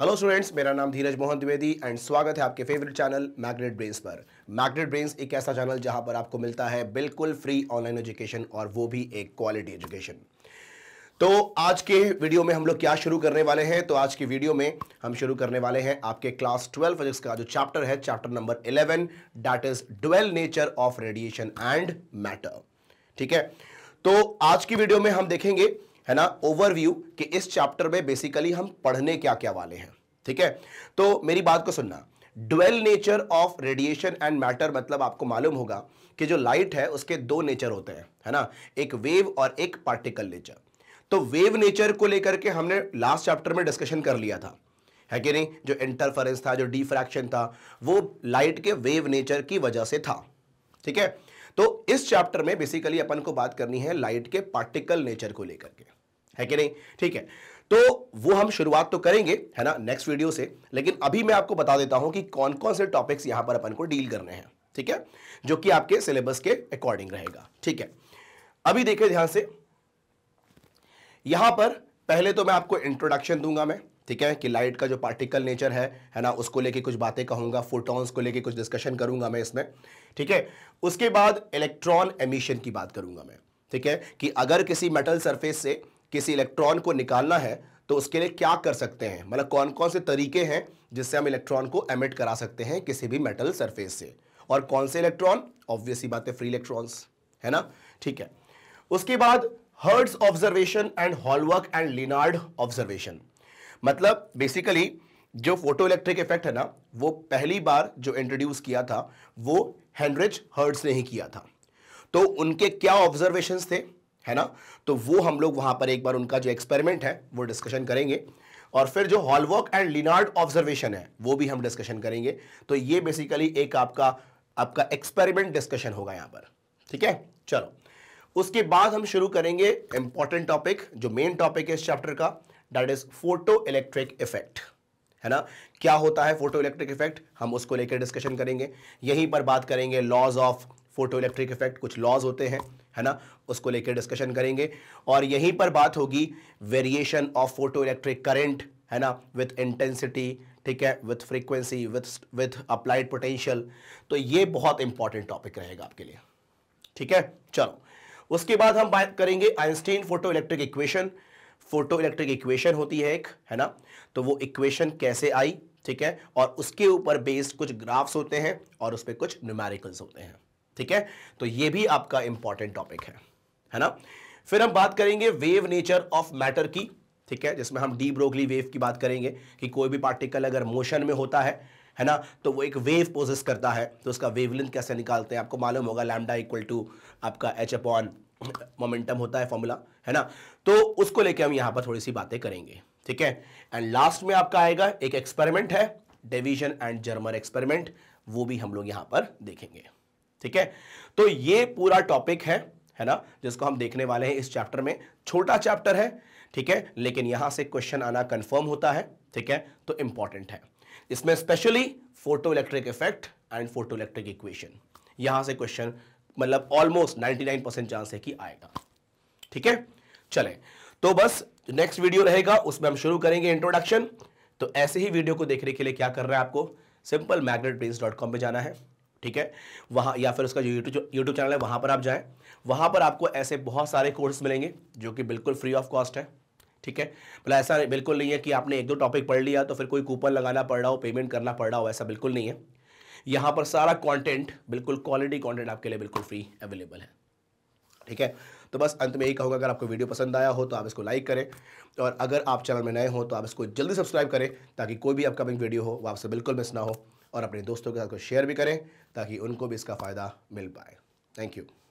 hello students मेरा नाम धीरज Mohan Dwivedi and स्वागत है आपके फेवरेट चैनल मैग्नेट ब्रेन्स पर मैग्नेट ब्रेन्स एक ऐसा चैनल जहां पर आपको मिलता है बिल्कुल फ्री ऑनलाइन एजुकेशन और वो भी एक क्वालिटी एजुकेशन तो आज के वीडियो में हम लोग क्या शुरू करने वाले हैं तो आज की वीडियो में हम शुरू करने वाले हैं आपके क्लास ट्वेल्व फिजिक्स का जो चैप्टर है chapter number eleven that is dual nature of radiation and matter ठीक है तो आज की वीडियो में हम देखेंगे है ना ओवरव्यू कि इस चैप्टर में बेसिकली हम पढ़ने क्या क्या वाले हैं ठीक है तो मेरी बात को सुनना dual nature of radiation and matter मतलब आपको मालूम होगा कि जो लाइट है उसके दो नेचर होते हैं है ना एक वेव और एक पार्टिकल नेचर तो वेव नेचर को लेकर के हमने लास्ट चैप्टर में डिस्कशन कर लिया था है कि नहीं जो इंटरफेरेंस था जो डिफ्रैक्शन था वो लाइट के वेव नेचर की वजह से था ठीक है तो इस चैप्टर में बेसिकली अपन को बात करनी है लाइट के पार्टिकल नेचर को लेकर के है कि नहीं ठीक है तो वो हम शुरुआत तो करेंगे है ना नेक्स्ट वीडियो से लेकिन अभी मैं आपको बता देता हूं कि कौन कौन से टॉपिक्स यहां पर अपन को डील करने हैं ठीक है जो कि आपके सिलेबस के अकॉर्डिंग रहेगा ठीक है अभी देखें ध्यान से यहां पर पहले तो मैं आपको इंट्रोडक्शन दूंगा मैं ठीक है कि लाइट का जो पार्टिकल नेचर है है ना उसको लेके कुछ बातें कहूंगा फोटॉन्स को लेके कुछ डिस्कशन करूंगा मैं इसमें ठीक है उसके बाद इलेक्ट्रॉन एमिशन की बात करूंगा मैं ठीक है कि अगर किसी मेटल सरफेस से किसी इलेक्ट्रॉन को निकालना है तो उसके लिए क्या कर सकते हैं मतलब कौन कौन से तरीके हैं जिससे हम इलेक्ट्रॉन को एमिट करा सकते हैं किसी भी मेटल सरफेस से और कौन से इलेक्ट्रॉन ऑब्वियसली बात है फ्री इलेक्ट्रॉन्स है ना ठीक है उसके बाद Hertz's observation and Hallwachs and Lenard observation मतलब बेसिकली जो फोटो इलेक्ट्रिक इफेक्ट है ना वो पहली बार जो इंट्रोड्यूस किया था वो हेनरिच हर्ड्स ने ही किया था तो उनके क्या ऑब्जर्वेशन थे है ना तो वो हम लोग वहां पर एक बार उनका जो एक्सपेरिमेंट है वो डिस्कशन करेंगे और फिर जो हॉलवर्क एंड लिनार्ड ऑब्जर्वेशन है वो भी हम डिस्कशन करेंगे तो ये बेसिकली एक आपका आपका एक्सपेरिमेंट डिस्कशन होगा यहाँ पर ठीक है चलो उसके बाद हम शुरू करेंगे इंपॉर्टेंट टॉपिक जो मेन टॉपिक है इस चैप्टर का that is photo electric effect है ना क्या होता है फोटो इलेक्ट्रिक इफेक्ट हम उसको लेकर डिस्कशन करेंगे यहीं पर बात करेंगे laws of photo electric effect कुछ लॉज होते हैं है ना उसको लेकर डिस्कशन करेंगे और यहीं पर बात होगी variation of photo electric current है ना विथ इंटेंसिटी ठीक है with frequency with with applied potential तो ये बहुत इंपॉर्टेंट टॉपिक रहेगा आपके लिए ठीक है चलो उसके बाद हम बात करेंगे Einstein photo electric equation photo electric equation होती है एक है ना तो वो इक्वेशन कैसे आई ठीक है और उसके ऊपर बेस्ड कुछ ग्राफ्स होते हैं और उस पर कुछ न्यूमेरिकल्स होते हैं ठीक है तो ये भी आपका इंपॉर्टेंट टॉपिक है है ना फिर हम बात करेंगे वेव नेचर ऑफ मैटर की ठीक है जिसमें हम डी ब्रोगली वेव की बात करेंगे कि कोई भी पार्टिकल अगर मोशन में होता है है ना तो वो एक वेव पोजेस करता है तो उसका वेवलेंथ कैसे निकालते हैं आपको मालूम होगा लैमडा इक्वल टू आपका एच अपॉन मोमेंटम होता है फॉर्मूला है ना तो उसको लेके हम यहाँ पर थोड़ी सी बातें करेंगे ठीक है एंड लास्ट में आपका आएगा एक एक्सपेरिमेंट है डिवीजन एंड जर्मन एक्सपेरिमेंट वो भी हम लोग यहाँ पर देखेंगे ठीक है तो ये पूरा टॉपिक है है ना जिसको हम देखने वाले हैं इस चैप्टर में छोटा चैप्टर है ठीक है लेकिन यहां से क्वेश्चन आना कंफर्म होता है ठीक है तो इंपॉर्टेंट है इसमें specially photo electric effect and photo electric equation यहां से क्वेश्चन मतलब ऑलमोस्ट 99 परसेंट चांस है कि आएगा ठीक है चले तो बस नेक्स्ट वीडियो रहेगा उसमें हम शुरू करेंगे इंट्रोडक्शन तो ऐसे ही वीडियो को देखने के लिए क्या कर रहे हैं आपको सिंपल मैग्नेट पे जाना है ठीक है वहाँ या फिर उसका जो यूट्यूब YouTube चैनल है वहाँ पर आप जाएँ वहाँ पर आपको ऐसे बहुत सारे कोर्स मिलेंगे जो कि बिल्कुल फ्री ऑफ कॉस्ट है ठीक है मतलब ऐसा बिल्कुल नहीं है कि आपने एक दो टॉपिक पढ़ लिया तो फिर कोई कूपन लगाना पड़ रहा हो पेमेंट करना पड़ रहा हो ऐसा बिल्कुल नहीं है यहाँ पर सारा कॉन्टेंट बिल्कुल क्वालिटी कॉन्टेंट आपके लिए बिल्कुल फ्री अवेलेबल है ठीक है तो बस अंत में यही कहूँगा अगर आपको वीडियो पसंद आया हो तो आप इसको लाइक करें और अगर आप चैनल में नए हो तो आप इसको जल्दी सब्सक्राइब करें ताकि कोई भी अपकमिंग वीडियो हो वो आपसे बिल्कुल मिस ना हो और अपने दोस्तों के साथ को शेयर भी करें ताकि उनको भी इसका फ़ायदा मिल पाए थैंक यू